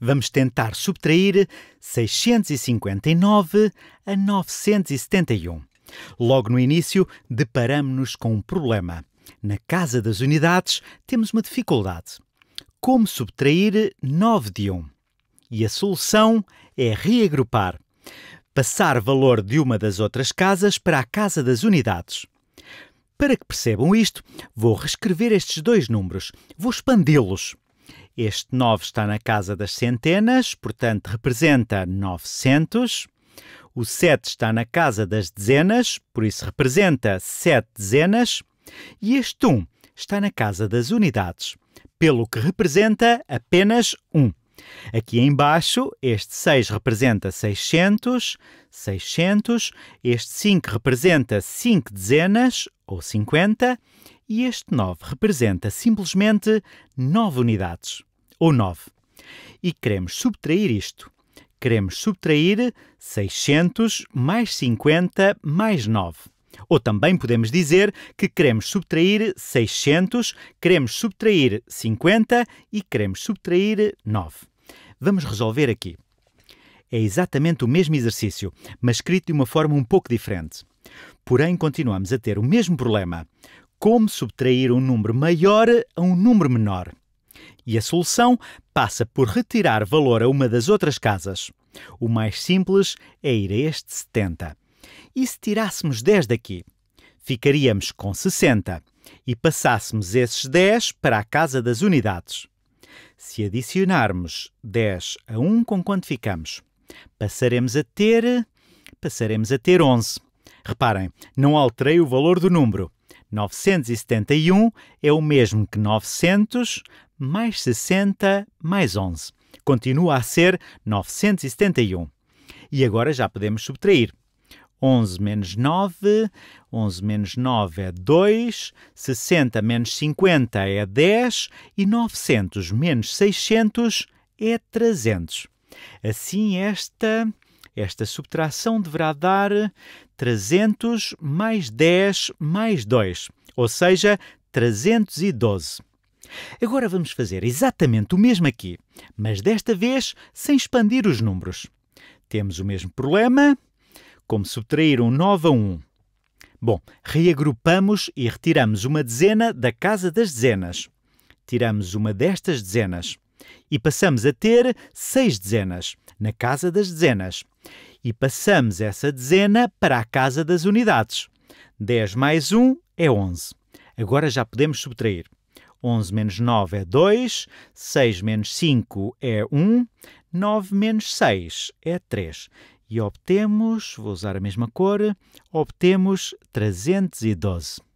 Vamos tentar subtrair 659 a 971. Logo no início, deparamos-nos com um problema. Na casa das unidades, temos uma dificuldade. Como subtrair 9 de 1? E a solução é reagrupar. Passar valor de uma das outras casas para a casa das unidades. Para que percebam isto, vou reescrever estes dois números. Vou expandi-los. Este 9 está na casa das centenas, portanto representa 900. O 7 está na casa das dezenas, por isso representa 7 dezenas. E este 1 está na casa das unidades, pelo que representa apenas 1. Aqui embaixo, este 6 representa 600, 600, este 5 representa 5 dezenas, ou 50, e este 9 representa simplesmente 9 unidades ou 9. E queremos subtrair isto. Queremos subtrair 600 mais 50 mais 9. Ou também podemos dizer que queremos subtrair 600, queremos subtrair 50 e queremos subtrair 9. Vamos resolver aqui. É exatamente o mesmo exercício, mas escrito de uma forma um pouco diferente. Porém, continuamos a ter o mesmo problema. Como subtrair um número maior a um número menor? E a solução passa por retirar valor a uma das outras casas. O mais simples é ir a este 70. E se tirássemos 10 daqui? Ficaríamos com 60 e passássemos esses 10 para a casa das unidades. Se adicionarmos 10 a 1 com quanto ficamos, passaremos a ter passaremos a ter 11. Reparem, não alterei o valor do número, 971 é o mesmo que 900 mais 60 mais 11. Continua a ser 971. E agora já podemos subtrair. 11 menos 9, 11 menos 9 é 2, 60 menos 50 é 10 e 900 menos 600 é 300. Assim, esta esta subtração deverá dar 300 mais 10 mais 2, ou seja, 312. Agora vamos fazer exatamente o mesmo aqui, mas desta vez sem expandir os números. Temos o mesmo problema, como subtrair um 9 a 1. Bom, reagrupamos e retiramos uma dezena da casa das dezenas. Tiramos uma destas dezenas. E passamos a ter seis dezenas, na casa das dezenas. E passamos essa dezena para a casa das unidades. 10 mais 1 é 11. Agora já podemos subtrair. 11 menos 9 é 2, 6 menos 5 é 1, 9 menos 6 é 3. E obtemos, vou usar a mesma cor, obtemos 312.